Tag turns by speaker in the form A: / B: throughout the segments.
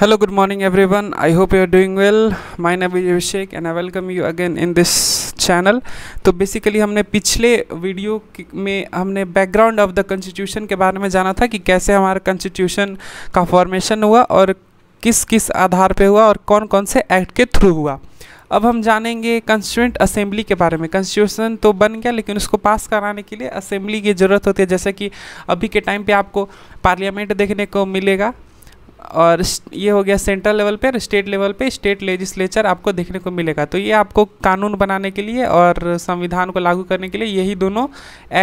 A: Hello good morning everyone I hope you are doing well my name is Abhishek and I welcome you again in this channel तो basically हमने पिछले video में हमने background of the constitution के बारे में जाना था कि कैसे हमारा कॉन्स्टिट्यूशन का फॉर्मेशन हुआ और किस किस आधार पे हुआ और कौन कौन से एक्ट के थ्रू हुआ अब हम जानेंगे कंस्टिट्यूंट असेंबली के बारे में कंस्टिट्यूशन तो बन गया लेकिन उसको पास कराने के लिए असेंबली की ज़रूरत होती है जैसे कि अभी के टाइम पे आपको पार्लियामेंट देखने को मिलेगा और ये हो गया सेंट्रल लेवल पर स्टेट लेवल पे स्टेट लेजिस्लेचर आपको देखने को मिलेगा तो ये आपको कानून बनाने के लिए और संविधान को लागू करने के लिए यही दोनों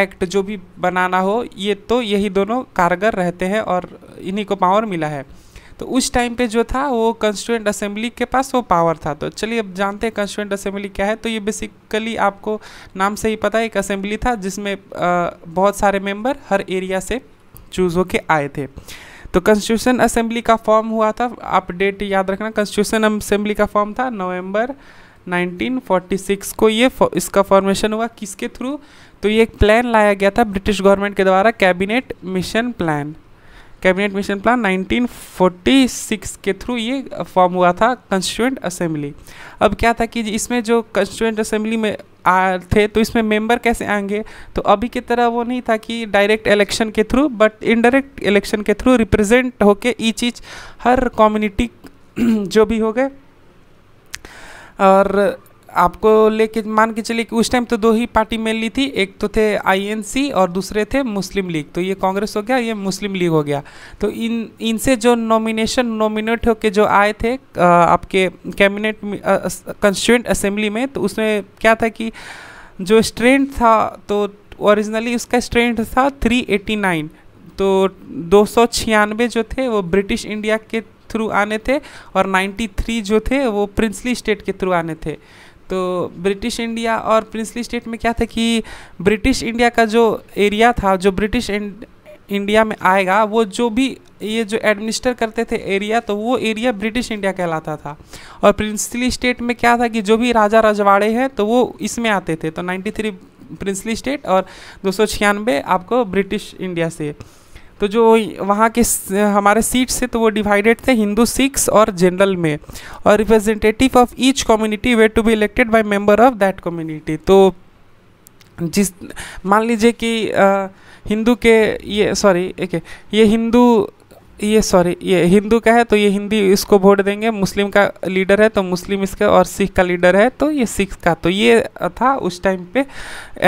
A: एक्ट जो भी बनाना हो ये तो यही दोनों कारगर रहते हैं और इन्हीं को पावर मिला है तो उस टाइम पे जो था वो कंस्टिट्यूंट असेंबली के पास वो पावर था तो चलिए अब जानते हैं कंस्टिट्यूंट असेंबली क्या है तो ये बेसिकली आपको नाम से ही पता है एक असेंबली था जिसमें बहुत सारे मेंबर हर एरिया से चूज़ होके आए थे तो कंस्टिट्यूशन असेंबली का फॉर्म हुआ था आप डेट याद रखना कंस्टिट्यूशन असेंबली का फॉर्म था नवंबर 1946 को ये इसका फॉर्मेशन हुआ किसके थ्रू तो ये एक प्लान लाया गया था ब्रिटिश गवर्नमेंट के द्वारा cabinet mission plan cabinet mission plan 1946 के थ्रू ये फॉर्म हुआ था कंस्टिट्यूंट असेंबली अब क्या था कि इसमें जो कंस्टिट्यूंट असेंबली में आ थे तो इसमें मेंबर कैसे आएंगे तो अभी की तरह वो नहीं था कि डायरेक्ट इलेक्शन के थ्रू बट इनडायरेक्ट इलेक्शन के थ्रू रिप्रेजेंट होके ईच चीज़ हर कम्युनिटी जो भी हो गए और आपको लेके मान के चलिए कि उस टाइम तो दो ही पार्टी मिल ली थी एक तो थे आईएनसी और दूसरे थे मुस्लिम लीग तो ये कांग्रेस हो गया ये मुस्लिम लीग हो गया तो इन इनसे जो नॉमिनेशन नॉमिनेट होके जो आए थे आपके कैबिनेट कंस्टिट्यूंट असेंबली में तो उसमें क्या था कि जो स्ट्रेंथ था तो ओरिजिनली उसका स्ट्रेंथ था थ्री तो दो जो थे वो ब्रिटिश इंडिया के थ्रू आने थे और 93 जो थे वो प्रिंसली स्टेट के थ्रू आने थे तो ब्रिटिश इंडिया और प्रिंसली स्टेट में क्या था कि ब्रिटिश इंडिया का जो एरिया था जो ब्रिटिश इंडिया में आएगा वो जो भी ये जो एडमिनिस्टर करते थे एरिया तो वो एरिया ब्रिटिश इंडिया कहलाता था और प्रिंसली स्टेट में क्या था कि जो भी राजा रजवाड़े हैं तो वो इसमें आते थे तो 93 प्रिंसली स्टेट और दो आपको ब्रिटिश इंडिया से तो जो वहाँ के हमारे सीट से तो वो डिवाइडेड थे हिंदू सिक्स और जनरल में और representative of each community were to be elected by member of that community तो जिस मान लीजिए कि हिंदू के ये सॉरी एक ये हिंदू ये सॉरी ये हिंदू का है तो ये हिंदी इसको वोट देंगे मुस्लिम का लीडर है तो मुस्लिम इसके और सिख का लीडर है तो ये सिख का तो ये था उस टाइम पे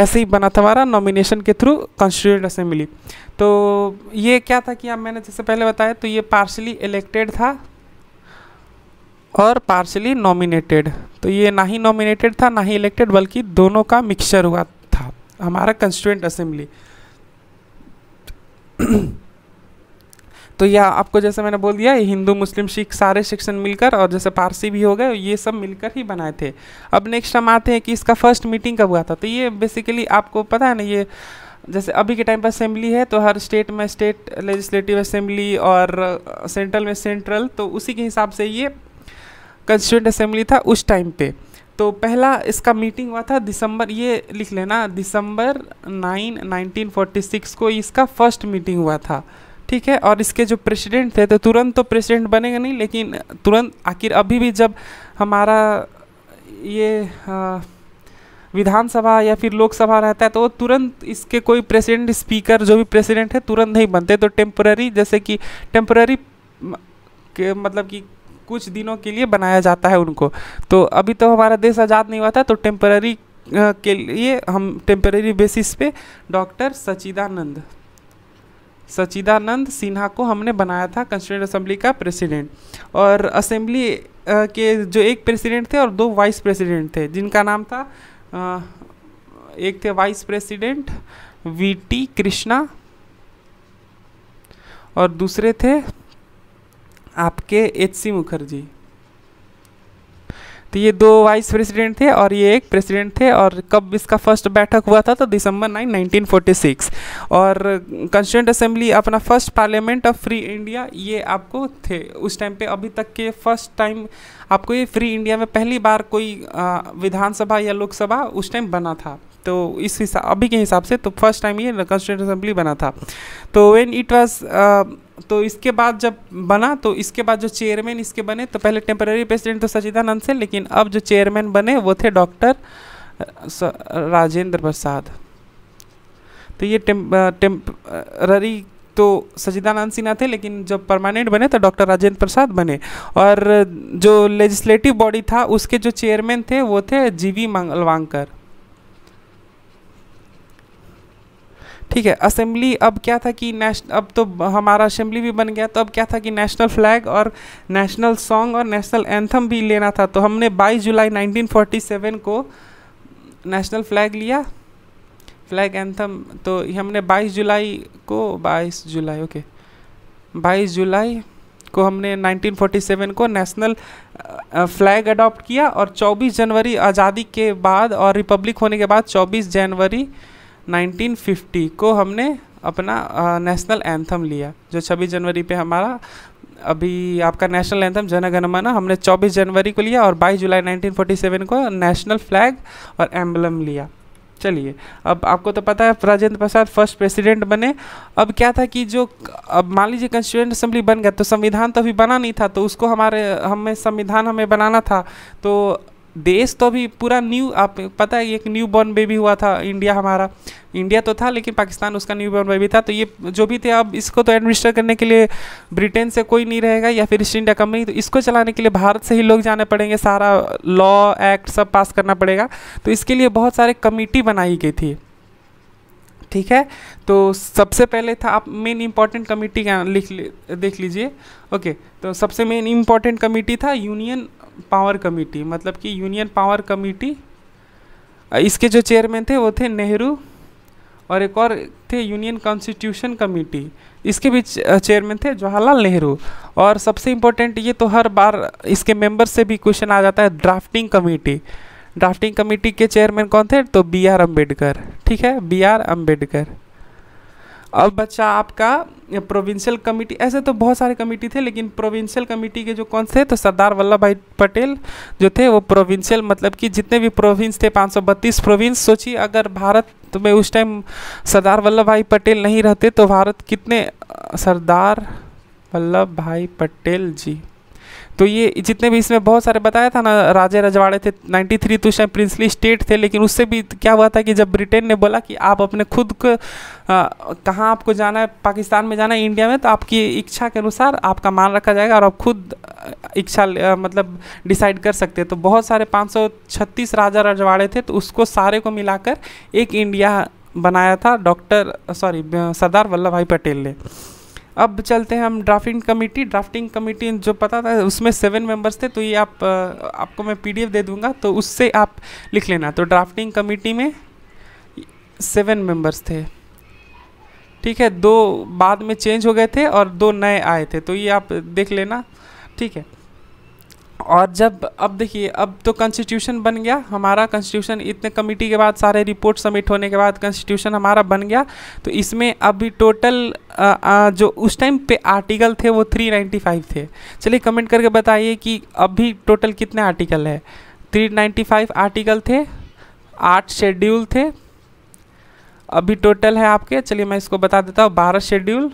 A: ऐसे ही बना था हमारा नॉमिनेशन के थ्रू कॉन्स्टिट्यूंट असेंबली तो ये क्या था कि आप मैंने जैसे पहले बताया तो ये पार्शली इलेक्टेड था और पार्शली नॉमिनेटेड तो ये ना ही नॉमिनेटेड था ना ही इलेक्टेड बल्कि दोनों का मिक्सचर हुआ था हमारा कंस्टिट्यूंट असेंबली तो यह आपको जैसे मैंने बोल दिया हिंदू मुस्लिम सिख सारे सेक्शन मिलकर और जैसे पारसी भी हो गए ये सब मिलकर ही बनाए थे अब नेक्स्ट हम आते हैं कि इसका फर्स्ट मीटिंग कब हुआ था तो ये बेसिकली आपको पता है ना ये जैसे अभी के टाइम पर असेंबली है तो हर स्टेट में स्टेट लेजिस्लेटिव असेंबली और सेंट्रल में सेंट्रल तो उसी के हिसाब से ये कंस्टिट्यूंट असेंबली था उस टाइम पे तो पहला इसका मीटिंग हुआ था दिसंबर ये लिख लेना दिसंबर नाइन नाइनटीन फोर्टी सिक्स को इसका फर्स्ट मीटिंग हुआ था ठीक है और इसके जो प्रेसिडेंट थे तो तुरंत तो प्रेसिडेंट बनेगा नहीं लेकिन तुरंत आखिर अभी भी जब हमारा ये विधानसभा या फिर लोकसभा रहता है तो वो तुरंत इसके कोई प्रेसिडेंट स्पीकर जो भी प्रेसिडेंट है तुरंत नहीं बनते तो टेम्प्ररी जैसे कि टेम्प्ररी मतलब कि कुछ दिनों के लिए बनाया जाता है उनको तो अभी तो हमारा देश आज़ाद नहीं हुआ था तो टेम्प्ररी के लिए हम टेम्प्ररी बेसिस पे डॉक्टर सचिदानंद सचिदानंद सिन्हा को हमने बनाया था कंस्टिट्यूंट असेंबली का प्रेसिडेंट और असेंबली के जो एक प्रेसिडेंट थे और दो वाइस प्रेसिडेंट थे जिनका नाम था एक थे vice president V T Krishna और दूसरे थे आपके एच सी मुखर्जी तो ये दो वाइस प्रेसिडेंट थे और ये एक प्रेसिडेंट थे और कब इसका फर्स्ट बैठक हुआ था तो दिसंबर नाइन नाइनटीन फोर्टी सिक्स और कंस्टिट्यूंट असेंबली अपना first parliament of free India ये आपको थे उस टाइम पे अभी तक के फर्स्ट टाइम आपको ये फ्री इंडिया में पहली बार कोई विधानसभा या लोकसभा उस टाइम बना था तो इस हिसाब अभी के हिसाब से तो फर्स्ट टाइम ये कंस्टिट्यूंट असेंबली बना था तो वेन इट वॉज तो इसके बाद जब बना तो इसके बाद जो चेयरमैन इसके बने तो पहले टेम्पररी प्रेसिडेंट तो सचिदानंद से लेकिन अब जो चेयरमैन बने वो थे डॉक्टर राजेंद्र प्रसाद तो ये टेम्पररी तो सचिदानंद सिन्हा थे लेकिन जब परमानेंट बने तो डॉक्टर राजेंद्र प्रसाद बने और जो लेजिस्लेटिव बॉडी था उसके जो चेयरमैन थे वो थे जीवी मंगलवांकर ठीक है असेंबली अब क्या था कि नेशनल अब तो हमारा असेंबली भी बन गया तो अब क्या था कि नेशनल फ्लैग और नेशनल सॉन्ग और नेशनल एंथम भी लेना था तो हमने 22 जुलाई 1947 को नेशनल फ्लैग लिया फ्लैग एंथम तो हमने 22 जुलाई को 22 जुलाई ओके 22 जुलाई को हमने 1947 को नेशनल फ्लैग अडॉप्ट किया और 24 जनवरी आज़ादी के बाद और रिपब्लिक होने के बाद 24 जनवरी 1950 को हमने अपना नेशनल एंथम लिया जो 26 जनवरी पे हमारा अभी आपका नेशनल एंथम जनगणमाना हमने 24 जनवरी को लिया और 22 जुलाई 1947 को नेशनल फ्लैग और एम्बलम लिया चलिए अब आपको तो पता है राजेंद्र प्रसाद फर्स्ट प्रेसिडेंट बने अब क्या था कि जो अब मान लीजिए कंस्टिट्यूंट असेंबली बन गया तो संविधान तो अभी बना नहीं था तो उसको हमारे हमें संविधान हमें बनाना था तो देश तो अभी पूरा न्यू आप पता है एक न्यू बॉर्न बेबी हुआ था इंडिया हमारा इंडिया तो था लेकिन पाकिस्तान उसका न्यू बॉर्न बेबी था तो ये जो भी थे अब इसको तो एडमिनिस्टर करने के लिए ब्रिटेन से कोई नहीं रहेगा या फिर ईस्ट इंडिया कंपनी तो इसको चलाने के लिए भारत से ही लोग जाने पड़ेंगे सारा लॉ एक्ट सब पास करना पड़ेगा तो इसके लिए बहुत सारे कमेटी बनाई गई थी ठीक है तो सबसे पहले था आप मेन इम्पॉर्टेंट कमेटी का लिख देख लीजिए ओके तो सबसे मेन इम्पॉर्टेंट कमेटी था यूनियन पावर कमेटी मतलब कि यूनियन पावर कमेटी इसके जो चेयरमैन थे वो थे नेहरू और एक और थे यूनियन कॉन्स्टिट्यूशन कमेटी इसके भी चेयरमैन थे जवाहरलाल नेहरू और सबसे इम्पोर्टेंट ये तो हर बार इसके मेंबर से भी क्वेश्चन आ जाता है ड्राफ्टिंग कमेटी ड्राफ्टिंग कमेटी के चेयरमैन कौन थे तो बी आर अम्बेडकर ठीक है बी आर अम्बेडकर अब बच्चा आपका प्रोविंशियल कमेटी ऐसे तो बहुत सारे कमेटी थे लेकिन प्रोविंशियल कमेटी के जो कौन थे तो सरदार वल्लभ भाई पटेल जो थे वो प्रोविंशियल मतलब कि जितने भी प्रोविंस थे 532 प्रोविंस सोचिए अगर भारत में उस टाइम सरदार वल्लभ भाई पटेल नहीं रहते तो भारत कितने सरदार वल्लभ भाई पटेल जी तो ये जितने भी इसमें बहुत सारे बताया था ना राजे रजवाड़े थे 93 थ्री तो शायद प्रिंसली स्टेट थे लेकिन उससे भी क्या हुआ था कि जब ब्रिटेन ने बोला कि आप अपने खुद को कहाँ आपको जाना है पाकिस्तान में जाना है इंडिया में तो आपकी इच्छा के अनुसार आपका मान रखा जाएगा और आप खुद इच्छा मतलब डिसाइड कर सकते हैं तो बहुत सारे पाँच राजा रजवाड़े थे तो उसको सारे को मिलाकर एक इंडिया बनाया था डॉक्टर सॉरी सरदार वल्लभ भाई पटेल ने अब चलते हैं हम ड्राफ्टिंग कमेटी ड्राफ्टिंग कमेटी जो पता था उसमें सेवन मेंबर्स थे तो ये आप आपको मैं पीडीएफ दे दूंगा तो उससे आप लिख लेना तो ड्राफ्टिंग कमेटी में सेवन मेंबर्स थे ठीक है दो बाद में चेंज हो गए थे और दो नए आए थे तो ये आप देख लेना ठीक है और जब अब देखिए अब तो कॉन्स्टिट्यूशन बन गया हमारा कॉन्स्टिट्यूशन इतने कमेटी के बाद सारे रिपोर्ट सबमिट होने के बाद कॉन्स्टिट्यूशन हमारा बन गया तो इसमें अभी टोटल आ, आ, जो उस टाइम पे आर्टिकल थे वो 395 थे चलिए कमेंट करके बताइए कि अभी टोटल कितने आर्टिकल है 395 आर्टिकल थे आठ शेड्यूल थे अभी टोटल है आपके चलिए मैं इसको बता देता हूँ बारह शेड्यूल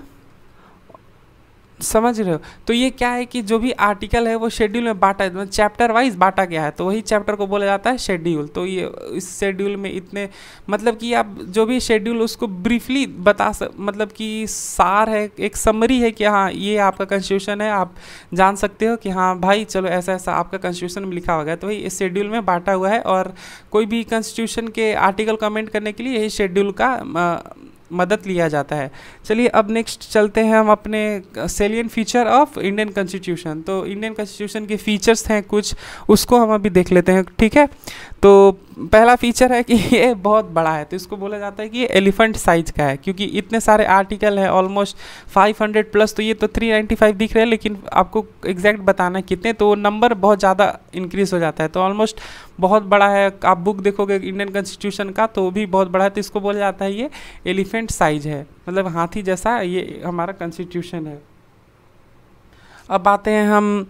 A: समझ रहे हो तो ये क्या है कि जो भी आर्टिकल है वो शेड्यूल में बांटा है चैप्टर वाइज बांटा गया है तो वही चैप्टर को बोला जाता है शेड्यूल तो ये इस शेड्यूल में इतने मतलब कि आप जो भी शेड्यूल उसको ब्रीफली बता सक मतलब कि सार है एक समरी है कि हाँ ये आपका कंस्टिट्यूशन है आप जान सकते हो कि हाँ भाई चलो ऐसा ऐसा आपका कंस्टिट्यूशन में लिखा हुआ है तो वही इस शेड्यूल में बांटा हुआ है और कोई भी कंस्टिट्यूशन के आर्टिकल कमेंट करने के लिए यही शेड्यूल का मदद लिया जाता है चलिए अब नेक्स्ट चलते हैं हम अपने salient feature of Indian constitution तो इंडियन कॉन्स्टिट्यूशन के फीचर्स हैं कुछ उसको हम अभी देख लेते हैं ठीक है तो पहला फीचर है कि ये बहुत बड़ा है तो इसको बोला जाता है कि ये एलिफेंट साइज का है क्योंकि इतने सारे आर्टिकल हैं ऑलमोस्ट 500 प्लस तो ये तो 395 दिख रहे हैं लेकिन आपको एग्जैक्ट बताना है कितने तो नंबर बहुत ज़्यादा इंक्रीज़ हो जाता है तो ऑलमोस्ट बहुत बड़ा है आप बुक देखोगे इंडियन कॉन्स्टिट्यूशन का तो भी बहुत बड़ा है तो इसको बोला जाता है ये एलिफेंट साइज है मतलब हाथी जैसा ये हमारा कॉन्स्टिट्यूशन है अब आते हैं हम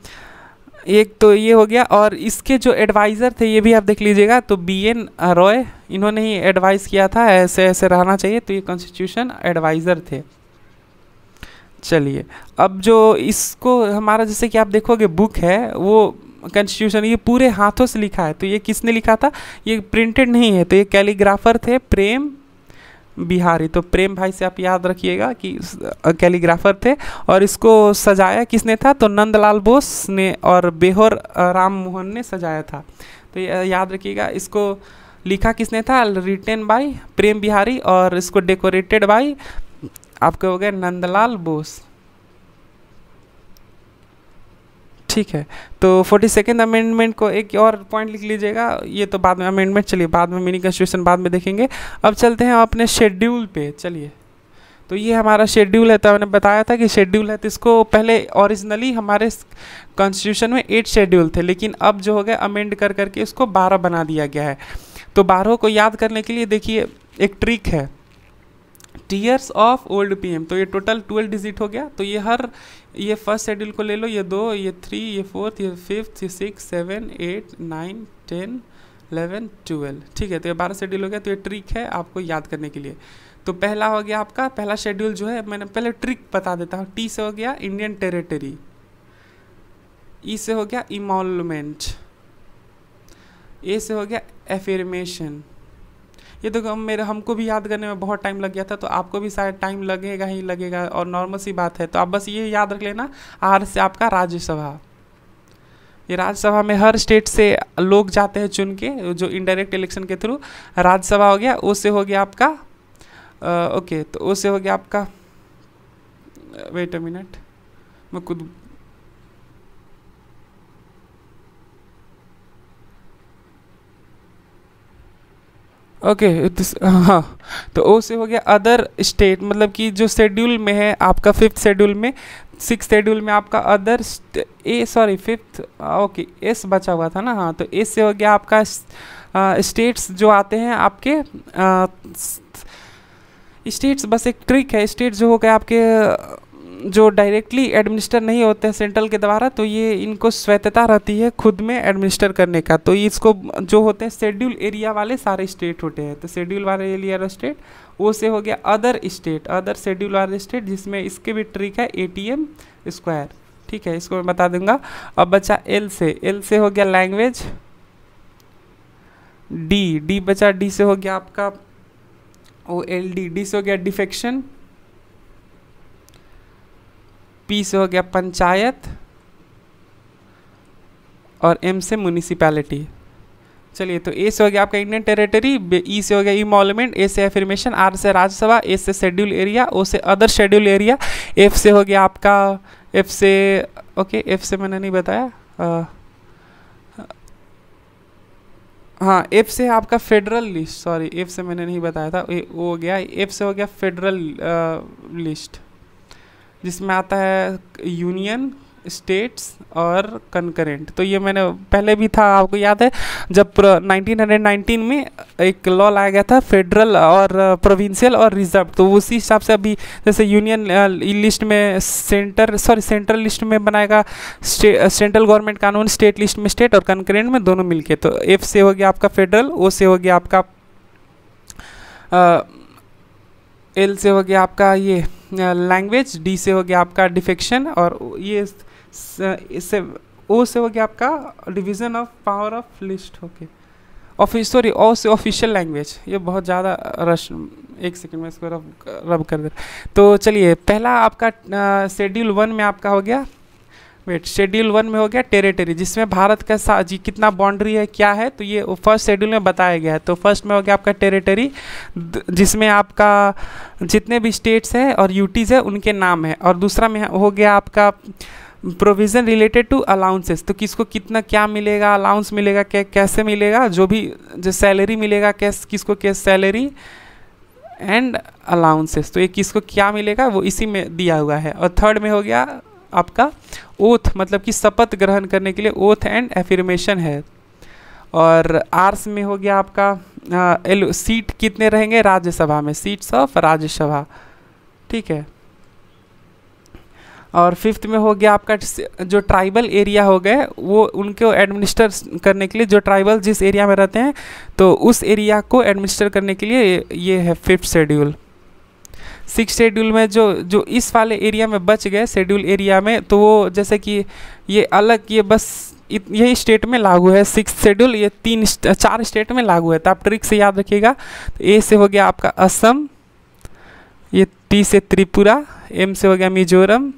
A: एक तो ये हो गया और इसके जो एडवाइज़र थे ये भी आप देख लीजिएगा तो बी एन रॉय इन्होंने ही एडवाइस किया था ऐसे ऐसे रहना चाहिए तो ये कॉन्स्टिट्यूशन एडवाइज़र थे चलिए अब जो इसको हमारा जैसे कि आप देखोगे बुक है वो कंस्टिट्यूशन ये पूरे हाथों से लिखा है तो ये किसने लिखा था ये प्रिंटेड नहीं है तो ये कैलीग्राफर थे प्रेम बिहारी तो प्रेम भाई से आप याद रखिएगा कि कैलीग्राफर थे और इसको सजाया किसने था तो नंदलाल बोस ने और बेहोर राम मोहन ने सजाया था तो याद रखिएगा इसको लिखा किसने था रिटेन बाई प्रेम बिहारी और इसको डेकोरेटेड बाई आपके हो गए नंदलाल बोस ठीक है तो फोर्टी सेकेंड अमेंडमेंट को एक और पॉइंट लिख लीजिएगा ये तो बाद में अमेंडमेंट चलिए बाद में मिनी कॉन्स्टिट्यूशन बाद में देखेंगे अब चलते हैं अपने शेड्यूल पे चलिए तो ये हमारा शेड्यूल है तो मैंने बताया था कि शेड्यूल है तो इसको पहले ओरिजिनली हमारे कॉन्स्टिट्यूशन में एट शेड्यूल थे लेकिन अब जो हो गया अमेंड कर करके इसको बारह बना दिया गया है तो बारहों को याद करने के लिए देखिए एक ट्रिक है टीयर्स ऑफ ओल्ड पीएम तो ये टोटल ट्वेल्व डिजिट हो गया तो ये हर ये फर्स्ट शेड्यूल को ले लो ये दो ये थ्री ये फोर्थ ये फिफ्थ ये six seven eight nine ten eleven twelve ठीक है तो ये बारह शेड्यूल हो गया तो ये ट्रिक है आपको याद करने के लिए तो पहला हो गया आपका पहला शेड्यूल जो है मैंने पहले ट्रिक बता देता हूँ टी से हो गया इंडियन टेरिटरी ई से हो गया इमोलमेंट ए से हो गया एफिरमेशन ये देखो हम मेरे हमको भी याद करने में बहुत टाइम लग गया था तो आपको भी शायद टाइम लगेगा ही लगेगा और नॉर्मल सी बात है तो आप बस ये याद रख लेना आर से आपका राज्यसभा ये राज्यसभा में हर स्टेट से लोग जाते हैं चुन के जो इनडायरेक्ट इलेक्शन के थ्रू राज्यसभा हो गया उससे हो गया आपका आ, ओके तो उससे हो गया आपका वेट अ मिनट मैं खुद ओके हाँ तो ओ से हो गया अदर स्टेट मतलब कि जो शेड्यूल में है आपका फिफ्थ शेड्यूल में सिक्स शेड्यूल में आपका other uh sorry fifth okay S बचा हुआ था ना हाँ तो एस से हो गया आपका स्टेट्स जो आते हैं आपके स्टेट्स बस एक ट्रिक है स्टेट जो हो गया आपके जो डायरेक्टली एडमिनिस्टर नहीं होते हैं सेंट्रल के द्वारा तो ये इनको स्वैतता रहती है खुद में एडमिनिस्टर करने का तो इसको जो होते हैं शेड्यूल एरिया वाले सारे स्टेट होते हैं तो शेड्यूल वाले एरिया स्टेट वो से हो गया अदर स्टेट अदर शेड्यूल वाले स्टेट जिसमें इसके भी ट्रिक है ए स्क्वायर ठीक है इसको मैं बता दूंगा अब बचा एल से एल से हो गया लैंग्वेज डी डी बचा डी से हो गया आपका ओ एल डी डी से हो गया डिफेक्शन पी से हो गया पंचायत और एम से म्यूनिसिपैलिटी चलिए तो ए से हो गया आपका इंडियन टेरिटरी ई से हो गया इमोलमेंट ए से एफर्मेशन आर से राज्यसभा ए से शेड्यूल एरिया ओ से अदर शेड्यूल एरिया एफ से हो गया आपका एफ से ओके एफ से मैंने नहीं बताया हाँ एफ से आपका फेडरल लिस्ट सॉरी एफ से मैंने नहीं बताया था ए, वो हो गया एफ से हो गया फेडरल लिस्ट जिसमें आता है यूनियन स्टेट्स और कंकरेंट तो ये मैंने पहले भी था आपको याद है जब 1919 में एक लॉ लाया गया था फेडरल और प्रोविंशियल और रिजर्व तो उसी हिसाब से अभी जैसे यूनियन लिस्ट में सेंटर सॉरी सेंट्रल लिस्ट में बनाएगा सेंट्रल गवर्नमेंट कानून स्टेट लिस्ट में स्टेट और कंकरेंट में दोनों मिलके तो एफ से हो गया आपका फेडरल ओ से हो गया आपका एल से हो गया आपका ये लैंग्वेज डी से हो गया आपका डिफेक्शन और ये इससे ओ से हो गया आपका division of power of list होके ऑफि सॉरी ओ से ऑफिशियल लैंग्वेज ये बहुत ज़्यादा रश एक सेकंड में इसको रब रब कर दे तो चलिए पहला आपका शेड्यूल वन में आपका हो गया वेट शेड्यूल वन में हो गया टेरिटरी जिसमें भारत का सा जी कितना बाउंड्री है क्या है तो ये फर्स्ट शेड्यूल में बताया गया है तो फर्स्ट में हो गया आपका टेरिटरी जिसमें आपका जितने भी स्टेट्स हैं और यूटीज़ है उनके नाम है और दूसरा में हो गया आपका प्रोविज़न रिलेटेड टू अलाउंसेस तो किसको कितना क्या मिलेगा अलाउंस मिलेगा क्या कैसे मिलेगा जो भी जो सैलरी मिलेगा कैस किसको कैस सैलरी एंड अलाउंसेस तो ये किसको क्या मिलेगा वो इसी में दिया हुआ है और थर्ड में हो गया आपका ओथ मतलब कि शपथ ग्रहण करने के लिए ओथ एंड एफिर्मेशन है और आर्स में हो गया आपका आ, एल सीट कितने रहेंगे राज्यसभा में सीट्स ऑफ राज्यसभा ठीक है और फिफ्थ में हो गया आपका जो ट्राइबल एरिया हो गए वो उनको एडमिनिस्टर करने के लिए जो ट्राइबल जिस एरिया में रहते हैं तो उस एरिया को एडमिनिस्टर करने के लिए ये है फिफ्थ शेड्यूल सिक्स शेड्यूल में जो जो इस वाले एरिया में बच गए शेड्यूल एरिया में तो वो जैसे कि ये अलग ये बस यही स्टेट में लागू है सिक्स शेड्यूल ये तीन चार स्टेट में लागू है तो आप ट्रिक से याद रखिएगा तो ए से हो गया आपका असम ये टी से त्रिपुरा एम से हो गया मिजोरम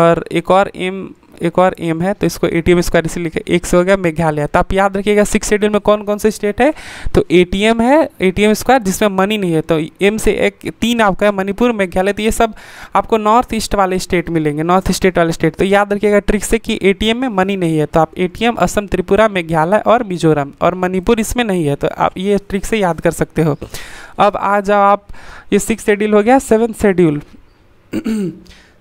A: और एक और एम एक और एम है तो इसको ए टी एम स्क्वायर इसी लिखे एक से हो गया मेघालय तो आप याद रखिएगा सिक्स शेड्यूल में कौन कौन से स्टेट है तो ए टी एम है ए टी एम स्क्वायर जिसमें मनी नहीं है तो एम से एक तीन आपका है मणिपुर मेघालय तो ये सब आपको नॉर्थ ईस्ट वाले स्टेट मिलेंगे नॉर्थ स्टेट वाले स्टेट तो याद रखिएगा ट्रिक से कि ए टी एम में मनी नहीं है तो आप A T M Assam Tripura Meghalaya और मिजोरम और मणिपुर इसमें नहीं है तो आप ये ट्रिक से याद कर सकते हो अब आ जाओ आप ये सिक्स शेड्यूल हो गया सेवन शेड्यूल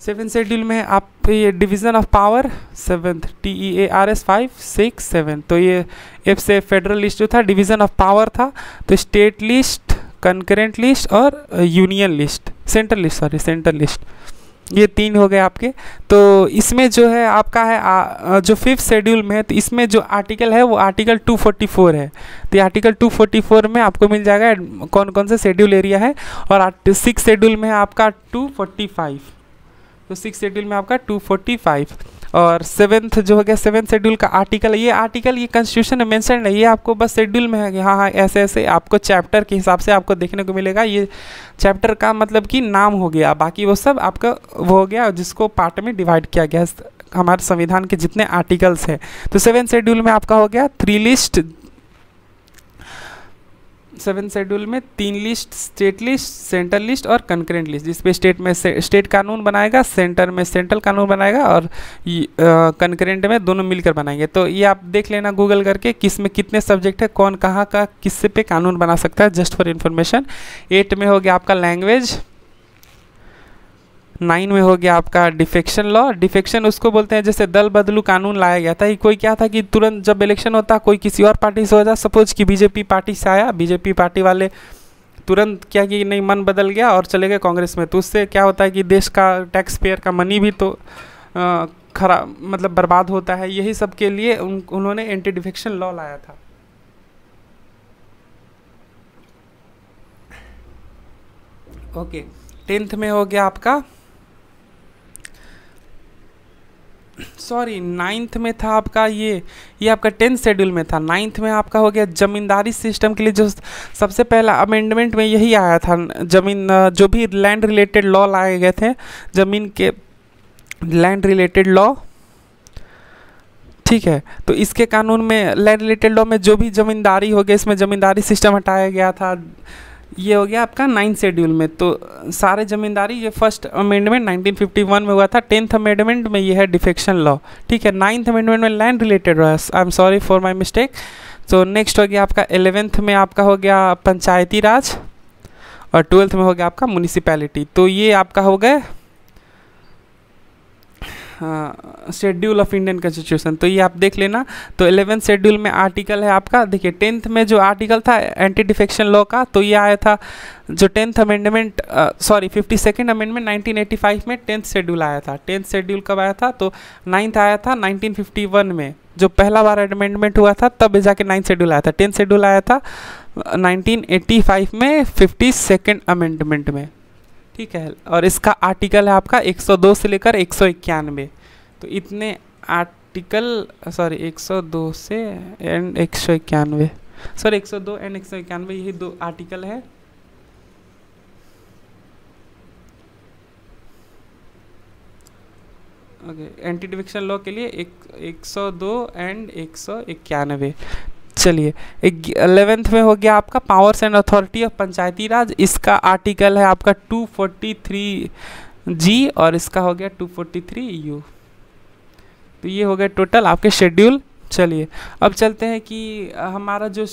A: सेवन शेड्यूल में आप ये division of power seventh T E A R S five six seven तो ये एफ से फेडरल लिस्ट जो था डिवीज़न ऑफ पावर था तो स्टेट लिस्ट कंकरेंट लिस्ट और union list central list sorry central list ये तीन हो गए आपके तो इसमें जो है आपका है आ, जो फिफ्थ शेड्यूल में है तो इसमें जो आर्टिकल है वो आर्टिकल 244 है तो आर्टिकल 244 में आपको मिल जाएगा कौन कौन से शेड्यूल एरिया है और सिक्स शेड्यूल में है आपका 245 तो सिक्स शेड्यूल में आपका टू फोर्टी फाइव और सेवन्थ जो हो गया सेवन्थ शेड्यूल का आर्टिकल ये आर्टिकल ये कॉन्स्टिट्यूशन में मेंशन नहीं है आपको बस शेड्यूल में है हाँ हाँ ऐसे ऐसे आपको चैप्टर के हिसाब से आपको देखने को मिलेगा ये चैप्टर का मतलब कि नाम हो गया बाकी वो सब आपका वो हो गया जिसको पार्ट में डिवाइड किया गया हमारे संविधान के जितने आर्टिकल्स हैं तो सेवन शेड्यूल में आपका हो गया थ्री लिस्ट सेवन शेड्यूल में तीन list state list central list और कंकरेंट लिस्ट जिसपे स्टेट में स्टेट कानून बनाएगा सेंटर में सेंट्रल कानून बनाएगा और कंकरेंट में दोनों मिलकर बनाएंगे तो ये आप देख लेना गूगल करके किस में कितने सब्जेक्ट है कौन कहाँ का किस पे कानून बना सकता है जस्ट फॉर इन्फॉर्मेशन एट में हो गया आपका लैंग्वेज नाइन में हो गया आपका डिफेक्शन लॉ डिफेक्शन उसको बोलते हैं जैसे दल बदलू कानून लाया गया था कोई क्या था कि तुरंत जब इलेक्शन होता कोई किसी और पार्टी से हो जाए सपोज कि बीजेपी पार्टी से आया बीजेपी पार्टी वाले तुरंत क्या कि नहीं मन बदल गया और चले गए कांग्रेस में तो उससे क्या होता है कि देश का टैक्स पेयर का मनी भी तो खराब मतलब बर्बाद होता है यही सब के लिए उन, उन्होंने एंटी डिफेक्शन लॉ लाया था ओके okay. टेंथ में हो गया आपका सॉरी नाइन्थ में था आपका ये ये आपका टेंथ शेड्यूल में था नाइन्थ में आपका हो गया ज़मींदारी सिस्टम के लिए जो सबसे पहला अमेंडमेंट में यही आया था ज़मीन जो भी लैंड रिलेटेड लॉ लाए गए थे ज़मीन के लैंड रिलेटेड लॉ ठीक है तो इसके कानून में लैंड रिलेटेड लॉ में जो भी ज़मींदारी हो गया इसमें ज़मींदारी सिस्टम हटाया गया था ये हो गया आपका नाइन्थ शेड्यूल में तो सारे ज़मींदारी ये फर्स्ट अमेंडमेंट 1951 में हुआ था टेंथ अमेंडमेंट में ये है डिफेक्शन लॉ ठीक है नाइन्थ अमेंडमेंट में लैंड रिलेटेड रहा I am sorry for my mistake तो नेक्स्ट हो गया आपका एलेवेंथ में आपका हो गया पंचायती राज और ट्वेल्थ में हो गया आपका म्यूनिसिपैलिटी तो ये आपका हो गया शेड्यूल ऑफ इंडियन कॉन्स्टिट्यूशन तो ये आप देख लेना तो एलेवेंथ शेड्यूल में आर्टिकल है आपका देखिए टेंथ में जो आर्टिकल था एंटी डिफेक्शन लॉ का तो ये आया था जो tenth amendment sorry fifty second amendment 1985 में टेंथ शेड्यूल आया था टेंथ शेड्यूल कब आया था तो नाइन्थ आया था 1951 में जो पहला बार अमेंडमेंट हुआ था तब जाके नाइन्थ शेड्यूल आया था टेंथ शेड्यूल आया था 1985 में फिफ्टी सेकेंड अमेंडमेंट में ठीक है और इसका आर्टिकल है आपका 102 से लेकर एक तो इतने आर्टिकल सॉरी 102 से एंड एक सौ इक्यानवे सॉरी दो एंड एक सौ इक्यानवे यही दो आर्टिकल है ओके एंटी डिविक्शन लॉ के लिए एक एक सौ दो एंड एक सौ इक्यानवे चलिए अलेवेंथ में हो गया आपका powers and authority of Panchayati Raj इसका आर्टिकल है आपका 243 जी और इसका हो गया 243 यू तो ये हो गया टोटल आपके शेड्यूल चलिए अब चलते हैं कि हमारा जो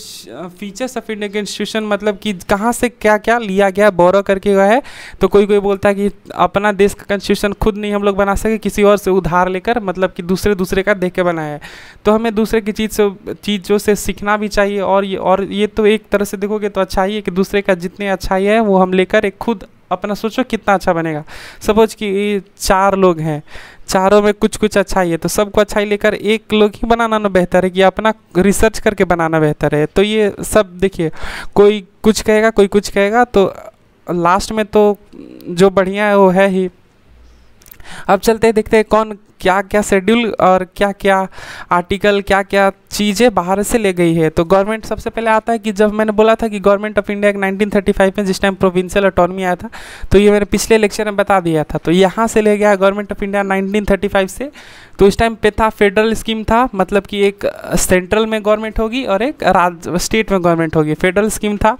A: फीचर्स ऑफ इंडियन कॉन्स्टिट्यूशन मतलब कि कहाँ से क्या क्या लिया गया बोरो करके हुआ है तो कोई कोई बोलता है कि अपना देश का कॉन्स्टिट्यूशन खुद नहीं हम लोग बना सके किसी और से उधार लेकर मतलब कि दूसरे दूसरे का देख के बनाया है तो हमें दूसरे की चीज़ से चीज़ों से सीखना भी चाहिए और ये और ये तो एक तरह से देखोगे तो अच्छा ही है कि दूसरे का जितने अच्छा ही है वो हम लेकर एक खुद अपना सोचो कितना अच्छा बनेगा सपोज कि चार लोग हैं चारों में कुछ कुछ अच्छाई है तो सबको अच्छाई लेकर एक लोग ही बनाना ना बेहतर है कि अपना रिसर्च करके बनाना बेहतर है तो ये सब देखिए कोई कुछ कहेगा कोई कुछ कहेगा तो लास्ट में तो जो बढ़िया है वो है ही अब चलते हैं देखते हैं कौन क्या क्या शेड्यूल और क्या क्या आर्टिकल क्या क्या चीज़ें बाहर से ले गई है तो गवर्नमेंट सबसे पहले आता है कि जब मैंने बोला था कि government of India nineteen thirty five में जिस टाइम प्रोविंशियल अटॉर्मी आया था तो ये मैंने पिछले लेक्चर में बता दिया था तो यहाँ से ले गया government of India nineteen thirty five से तो इस टाइम पे था फेडरल स्कीम था मतलब कि एक सेंट्रल में गवर्नमेंट होगी और एक राज स्टेट में गवर्नमेंट होगी फेडरल स्कीम था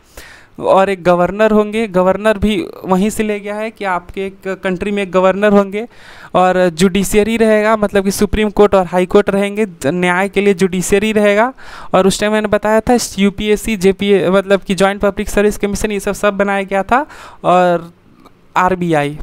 A: और एक गवर्नर होंगे गवर्नर भी वहीं से ले गया है कि आपके एक कंट्री में एक गवर्नर होंगे और जुडिशियरी रहेगा मतलब कि सुप्रीम कोर्ट और हाई कोर्ट रहेंगे न्याय के लिए जुडिशियरी रहेगा और उस टाइम मैंने बताया था U P S C J P मतलब कि जॉइंट पब्लिक सर्विस कमीशन ये सब सब बनाया गया था और आर बी आई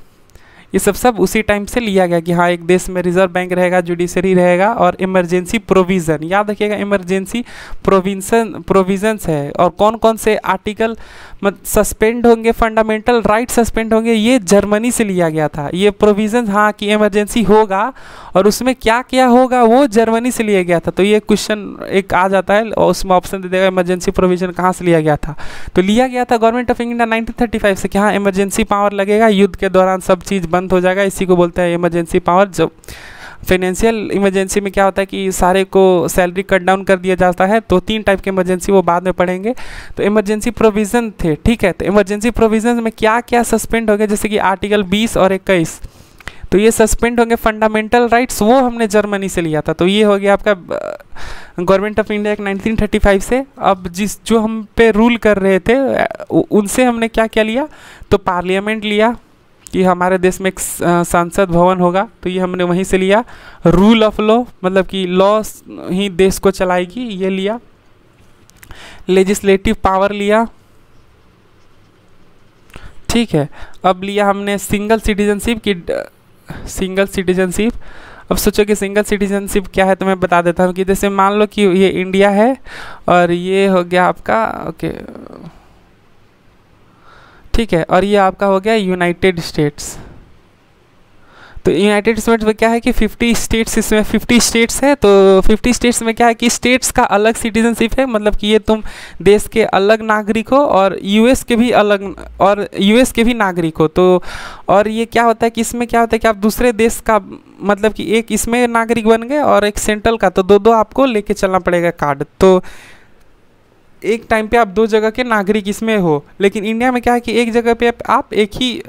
A: ये सब सब उसी टाइम से लिया गया कि हाँ एक देश में रिजर्व बैंक रहेगा जुडिशरी रहेगा और इमरजेंसी प्रोविज़न याद रखिएगा इमरजेंसी प्रोविजन प्रोविजन्स है और कौन कौन से आर्टिकल मत सस्पेंड होंगे फंडामेंटल राइट सस्पेंड होंगे ये जर्मनी से लिया गया था ये प्रोविज़न हाँ कि इमरजेंसी होगा और उसमें क्या क्या होगा वो जर्मनी से लिया गया था तो ये क्वेश्चन एक आ जाता है और उसमें ऑप्शन दे देगा इमरजेंसी प्रोविज़न कहाँ से लिया गया था तो लिया गया था गवर्नमेंट ऑफ इंडिया नाइनटीन से कि हाँ इमरजेंसी पावर लगेगा युद्ध के दौरान सब चीज़ बंद हो जाएगा इसी को बोलते हैं इमरजेंसी पावर जब फाइनेंशियल इमरजेंसी में क्या होता है कि सारे को सैलरी कट डाउन कर दिया जाता है तो तीन टाइप के इमरजेंसी वो बाद में पढ़ेंगे तो इमरजेंसी प्रोविज़न थे ठीक है तो इमरजेंसी प्रोविज़न में क्या क्या सस्पेंड हो गया जैसे कि आर्टिकल बीस और इक्कीस तो ये सस्पेंड होंगे फंडामेंटल राइट्स वो हमने जर्मनी से लिया था तो ये हो गया आपका government of India thirty five से अब जिस जो हम पे रूल कर रहे थे उनसे हमने क्या क्या लिया तो पार्लियामेंट लिया कि हमारे देश में एक संसद भवन होगा तो ये हमने वहीं से लिया रूल ऑफ लॉ मतलब कि लॉ ही देश को चलाएगी ये लिया लेजिस्लेटिव पावर लिया ठीक है अब लिया हमने सिंगल सिटीजनशिप की सिंगल सिटीजनशिप अब सोचो कि सिंगल सिटीजनशिप क्या है तो मैं बता देता हूँ कि जैसे मान लो कि ये इंडिया है और ये हो गया आपका ओके ठीक है और ये आपका हो गया यूनाइटेड स्टेट्स तो यूनाइटेड स्टेट्स में क्या है कि 50 स्टेट्स इसमें 50 स्टेट्स है तो 50 स्टेट्स में क्या है कि स्टेट्स का अलग सिटीजनशिप है मतलब कि ये तुम देश के अलग नागरिक हो और यूएस के भी अलग और यूएस के भी नागरिक हो तो और ये क्या होता है कि इसमें क्या होता है कि आप दूसरे देश का मतलब कि एक इसमें नागरिक बन गए और एक सेंट्रल का तो दो दो आपको लेके चलना पड़ेगा कार्ड तो एक टाइम पे आप दो जगह के नागरिक इसमें हो लेकिन इंडिया में क्या है कि एक जगह पे आप एक ही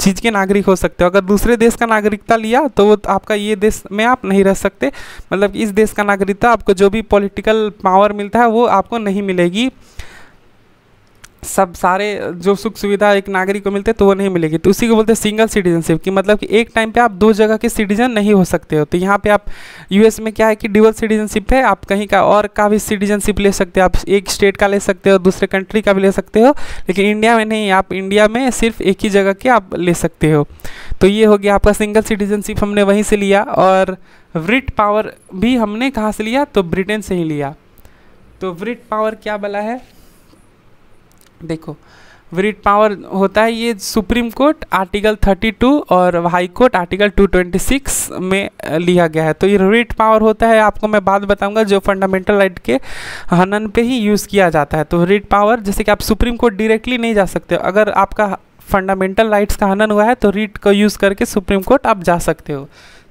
A: चीज़ के नागरिक हो सकते हो अगर दूसरे देश का नागरिकता लिया तो वो आपका ये देश में आप नहीं रह सकते मतलब इस देश का नागरिकता आपको जो भी पॉलिटिकल पावर मिलता है वो आपको नहीं मिलेगी सब सारे जो सुख सुविधा एक नागरिक को मिलते तो वो नहीं मिलेगी तो उसी को बोलते हैं सिंगल सिटीजनशिप कि मतलब कि एक टाइम पे आप दो जगह के सिटीजन नहीं हो सकते हो तो यहाँ पे आप यूएस में क्या है कि ड्यूअल सिटीजनशिप है आप कहीं का और का भी सिटीजनशिप ले सकते हो आप एक स्टेट का ले सकते हो दूसरे कंट्री का भी ले सकते हो लेकिन इंडिया में नहीं आप इंडिया में सिर्फ एक ही जगह के आप ले सकते हो तो ये हो गया आपका सिंगल सिटीजनशिप हमने वहीं से लिया और ब्रिट पावर भी हमने कहाँ से लिया तो ब्रिटेन से ही लिया तो ब्रिट पावर क्या बला है देखो वरीड पावर होता है ये सुप्रीम कोर्ट आर्टिकल 32 और हाई कोर्ट आर्टिकल 226 में लिया गया है तो ये रिट पावर होता है आपको मैं बात बताऊंगा जो फंडामेंटल राइट के हनन पे ही यूज़ किया जाता है तो रिट पावर जैसे कि आप सुप्रीम कोर्ट डायरेक्टली नहीं जा सकते अगर आपका फंडामेंटल राइट्स का हनन हुआ है तो रिट का यूज़ करके सुप्रीम कोर्ट आप जा सकते हो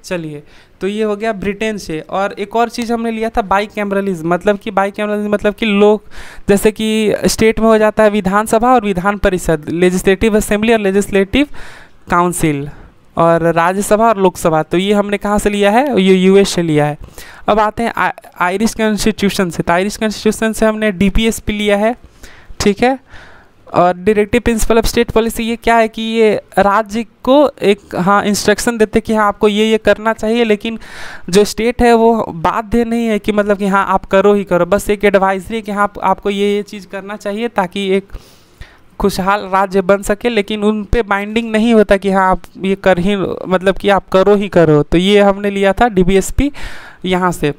A: चलिए तो ये हो गया ब्रिटेन से और एक और चीज़ हमने लिया था बाई कैमरलिज्म मतलब कि बाई कैमरलिज्म मतलब कि लोग जैसे कि स्टेट में हो जाता है विधानसभा और विधान परिषद लेजिस्लेटिव असेंबली और लेजिस्लेटिव काउंसिल और राज्यसभा और लोकसभा तो ये हमने कहाँ से लिया है ये यूएस से लिया है अब आते हैं आ, आयरिश कॉन्स्टिट्यूशन से तो आयरिश कॉन्स्टिट्यूशन से हमने डी पी लिया है ठीक है और directive principle of state policy ये क्या है कि ये राज्य को एक हाँ इंस्ट्रक्शन देते कि हाँ आपको ये ये करना चाहिए लेकिन जो स्टेट है वो बाध्य नहीं है कि मतलब कि हाँ आप करो ही करो बस एक एडवाइजरी है कि हाँ आपको ये ये चीज़ करना चाहिए ताकि एक खुशहाल राज्य बन सके लेकिन उन पर बाइंडिंग नहीं होता कि हाँ आप ये कर ही मतलब कि आप करो ही करो तो ये हमने लिया था डी बी एस पी यहाँ से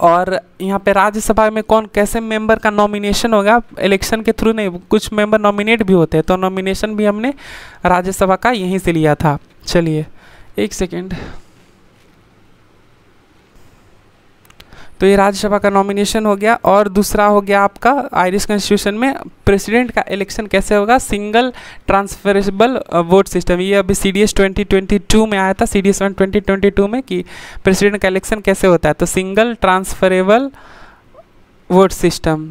A: और यहाँ पे राज्यसभा में कौन कैसे मेंबर का नॉमिनेशन होगा इलेक्शन के थ्रू नहीं कुछ मेंबर नॉमिनेट भी होते हैं तो नॉमिनेशन भी हमने राज्यसभा का यहीं से लिया था चलिए एक सेकेंड तो ये राज्यसभा का नॉमिनेशन हो गया और दूसरा हो गया आपका आयरिश कॉन्स्टिट्यूशन में प्रेसिडेंट का इलेक्शन कैसे होगा सिंगल ट्रांसफरेबल वोट सिस्टम ये अभी C D S twenty twenty two में आया था C D S one twenty twenty two में कि प्रेसिडेंट का इलेक्शन कैसे होता है तो सिंगल ट्रांसफरेबल वोट सिस्टम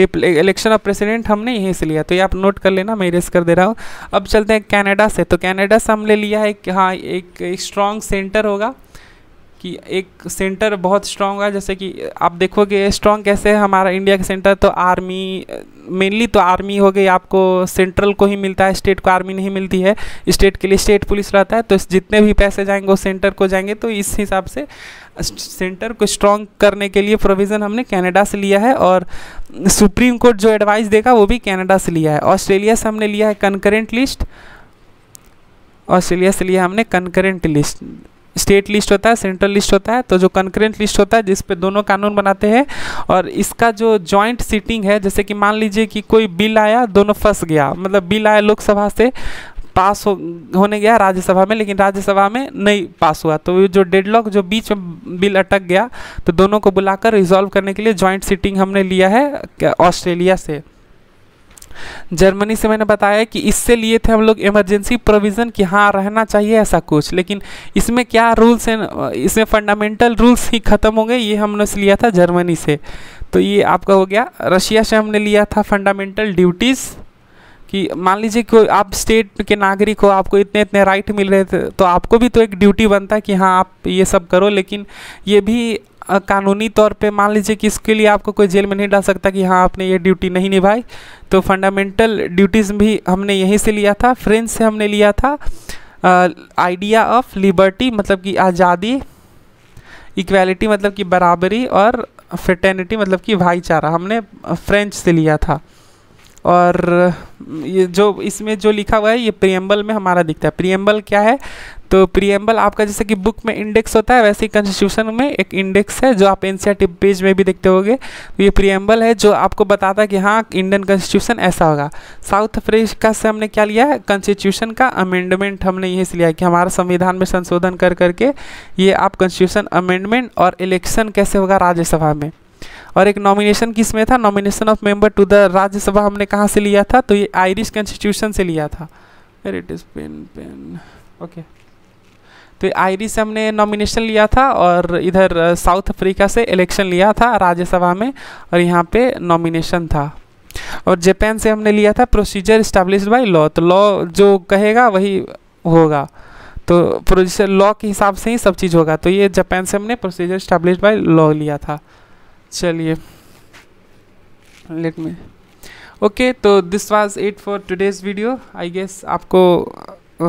A: तो इलेक्शन ऑफ प्रेसिडेंट हमने यहीं से लिया तो ये आप नोट कर लेना मैं रेस कर दे रहा हूँ अब चलते हैं कनाडा से तो कनाडा से हमने लिया है कि हाँ एक स्ट्रॉन्ग सेंटर होगा कि एक सेंटर बहुत स्ट्रांग है जैसे कि आप देखोगे स्ट्रांग कैसे है हमारा इंडिया का सेंटर तो आर्मी मेनली तो आर्मी हो गई आपको सेंट्रल को ही मिलता है स्टेट को आर्मी नहीं मिलती है स्टेट के लिए स्टेट पुलिस रहता है तो जितने भी पैसे जाएंगे वो सेंटर को जाएंगे तो इस हिसाब से सेंटर को स्ट्रॉन्ग करने के लिए प्रोविज़न हमने कनाडा से लिया है और सुप्रीम कोर्ट जो एडवाइस देगा वो भी कनाडा से लिया है ऑस्ट्रेलिया से हमने लिया है कंकरेंट लिस्ट ऑस्ट्रेलिया से लिया हमने कनकरेंट लिस्ट स्टेट लिस्ट होता है सेंट्रल लिस्ट होता है तो जो कंक्रेंट लिस्ट होता है जिस पे दोनों कानून बनाते हैं और इसका जो जॉइंट सीटिंग है जैसे कि मान लीजिए कि कोई बिल आया दोनों फंस गया मतलब बिल आया लोकसभा से पास हो होने गया राज्यसभा में लेकिन राज्यसभा में नहीं पास हुआ तो जो डेडलॉक जो बीच में बिल अटक गया तो दोनों को बुलाकर रिजॉल्व करने के लिए जॉइंट सीटिंग हमने लिया है ऑस्ट्रेलिया से जर्मनी से मैंने बताया कि इससे लिए थे हम लोग इमरजेंसी प्रोविज़न कि हाँ रहना चाहिए ऐसा कुछ लेकिन इसमें क्या रूल्स हैं इसमें फंडामेंटल रूल्स ही ख़त्म हो गए ये हमने से लिया था जर्मनी से तो ये आपका हो गया रशिया से हमने लिया था फंडामेंटल ड्यूटीज़ कि मान लीजिए कोई आप स्टेट के नागरिक हो आपको इतने इतने राइट मिल रहे थे तो आपको भी तो एक ड्यूटी बनता है कि हाँ आप ये सब करो लेकिन ये भी कानूनी तौर पे मान लीजिए कि इसके लिए आपको कोई जेल में नहीं डाल सकता कि हाँ आपने ये ड्यूटी नहीं निभाई तो फंडामेंटल ड्यूटीज़ भी हमने यहीं से लिया था फ्रेंच से हमने लिया था आइडिया ऑफ लिबर्टी मतलब कि आज़ादी इक्वालिटी मतलब कि बराबरी और फ्रेटर्निटी मतलब कि भाईचारा हमने फ्रेंच से लिया था और ये जो इसमें जो लिखा हुआ है ये प्रियम्बल में हमारा दिखता है प्रियम्बल क्या है तो प्रियम्बल आपका जैसे कि बुक में इंडेक्स होता है वैसे ही कंस्टिट्यूशन में एक इंडेक्स है जो आप एन पेज में भी देखते होंगे तो ये प्रियम्बल है जो आपको बताता है कि हाँ इंडियन कॉन्स्टिट्यूशन ऐसा होगा साउथ अफ्रीका से हमने क्या लिया है कॉन्स्टिट्यूशन का अमेंडमेंट हमने यही से लिया कि हमारा संविधान में संशोधन कर करके ये आप कॉन्स्टिट्यूशन अमेंडमेंट और इलेक्शन कैसे होगा राज्यसभा में और एक नॉमिनेशन किस में था nomination of member to the Rajya Sabha हमने कहाँ से लिया था तो ये आयरिश कॉन्स्टिट्यूशन से लिया था where it is pen pen okay तो आयरिश हमने नॉमिनेशन लिया था और इधर साउथ अफ्रीका से इलेक्शन लिया था राज्यसभा में और यहाँ पे नॉमिनेशन था और जापान से हमने लिया था प्रोसीजर इस्टेब्लिश बाई लॉ तो लॉ जो कहेगा वही होगा तो प्रोसीजर लॉ के हिसाब से ही सब चीज़ होगा तो ये जापान से हमने प्रोसीजर इस्टेब्लिश बाई लॉ लिया था चलिए लेट मी ओके तो this was it for today's video I guess आपको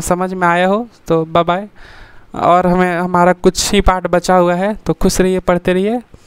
A: समझ में आया हो तो बाय बाय और हमें हमारा कुछ ही पार्ट बचा हुआ है तो खुश रहिए पढ़ते रहिए